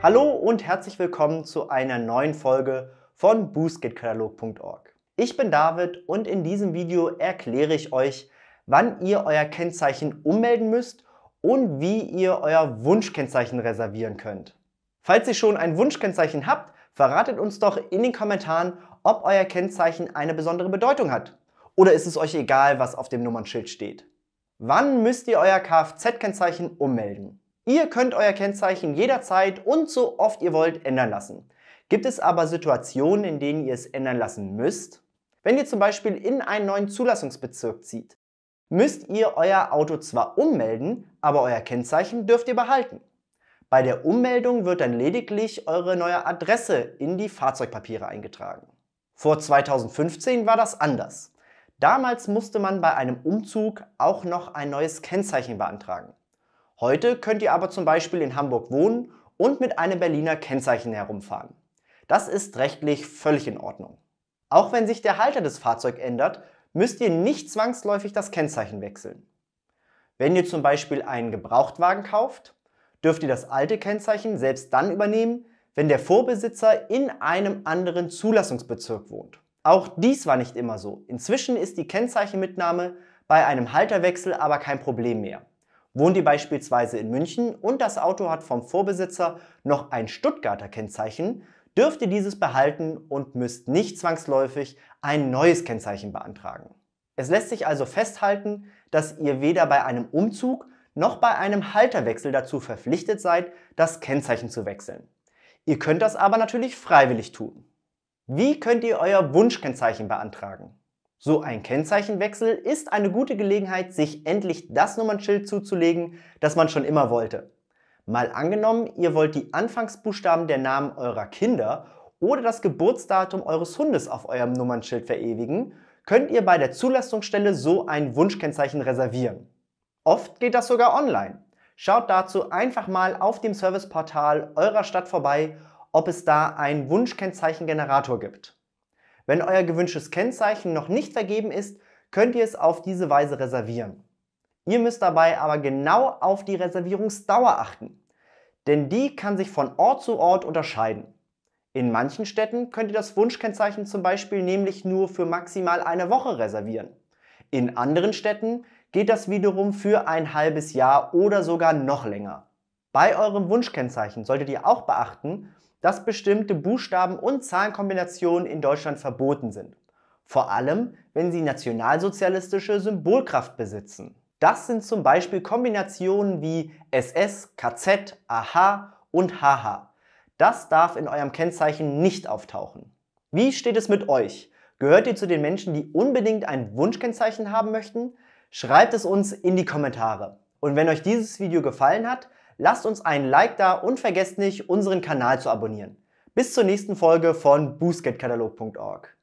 Hallo und herzlich willkommen zu einer neuen Folge von boostgetkatalog.org. Ich bin David und in diesem Video erkläre ich euch, wann ihr euer Kennzeichen ummelden müsst und wie ihr euer Wunschkennzeichen reservieren könnt. Falls ihr schon ein Wunschkennzeichen habt, verratet uns doch in den Kommentaren, ob euer Kennzeichen eine besondere Bedeutung hat. Oder ist es euch egal, was auf dem Nummernschild steht? Wann müsst ihr euer Kfz-Kennzeichen ummelden? Ihr könnt euer Kennzeichen jederzeit und so oft ihr wollt ändern lassen. Gibt es aber Situationen, in denen ihr es ändern lassen müsst? Wenn ihr zum Beispiel in einen neuen Zulassungsbezirk zieht, müsst ihr euer Auto zwar ummelden, aber euer Kennzeichen dürft ihr behalten. Bei der Ummeldung wird dann lediglich eure neue Adresse in die Fahrzeugpapiere eingetragen. Vor 2015 war das anders. Damals musste man bei einem Umzug auch noch ein neues Kennzeichen beantragen. Heute könnt ihr aber zum Beispiel in Hamburg wohnen und mit einem Berliner Kennzeichen herumfahren. Das ist rechtlich völlig in Ordnung. Auch wenn sich der Halter des Fahrzeugs ändert, müsst ihr nicht zwangsläufig das Kennzeichen wechseln. Wenn ihr zum Beispiel einen Gebrauchtwagen kauft, dürft ihr das alte Kennzeichen selbst dann übernehmen, wenn der Vorbesitzer in einem anderen Zulassungsbezirk wohnt. Auch dies war nicht immer so. Inzwischen ist die Kennzeichenmitnahme bei einem Halterwechsel aber kein Problem mehr wohnt die beispielsweise in München und das Auto hat vom Vorbesitzer noch ein Stuttgarter Kennzeichen, dürft ihr dieses behalten und müsst nicht zwangsläufig ein neues Kennzeichen beantragen. Es lässt sich also festhalten, dass ihr weder bei einem Umzug noch bei einem Halterwechsel dazu verpflichtet seid, das Kennzeichen zu wechseln. Ihr könnt das aber natürlich freiwillig tun. Wie könnt ihr euer Wunschkennzeichen beantragen? So ein Kennzeichenwechsel ist eine gute Gelegenheit, sich endlich das Nummernschild zuzulegen, das man schon immer wollte. Mal angenommen, ihr wollt die Anfangsbuchstaben der Namen eurer Kinder oder das Geburtsdatum eures Hundes auf eurem Nummernschild verewigen, könnt ihr bei der Zulassungsstelle so ein Wunschkennzeichen reservieren. Oft geht das sogar online. Schaut dazu einfach mal auf dem Serviceportal eurer Stadt vorbei, ob es da einen Wunschkennzeichengenerator gibt. Wenn euer gewünschtes Kennzeichen noch nicht vergeben ist, könnt ihr es auf diese Weise reservieren. Ihr müsst dabei aber genau auf die Reservierungsdauer achten, denn die kann sich von Ort zu Ort unterscheiden. In manchen Städten könnt ihr das Wunschkennzeichen zum Beispiel nämlich nur für maximal eine Woche reservieren. In anderen Städten geht das wiederum für ein halbes Jahr oder sogar noch länger. Bei eurem Wunschkennzeichen solltet ihr auch beachten, dass bestimmte Buchstaben- und Zahlenkombinationen in Deutschland verboten sind. Vor allem, wenn sie nationalsozialistische Symbolkraft besitzen. Das sind zum Beispiel Kombinationen wie SS, KZ, AHA und HH. Das darf in eurem Kennzeichen nicht auftauchen. Wie steht es mit euch? Gehört ihr zu den Menschen, die unbedingt ein Wunschkennzeichen haben möchten? Schreibt es uns in die Kommentare. Und wenn euch dieses Video gefallen hat, lasst uns einen Like da und vergesst nicht, unseren Kanal zu abonnieren. Bis zur nächsten Folge von boostgetkatalog.org.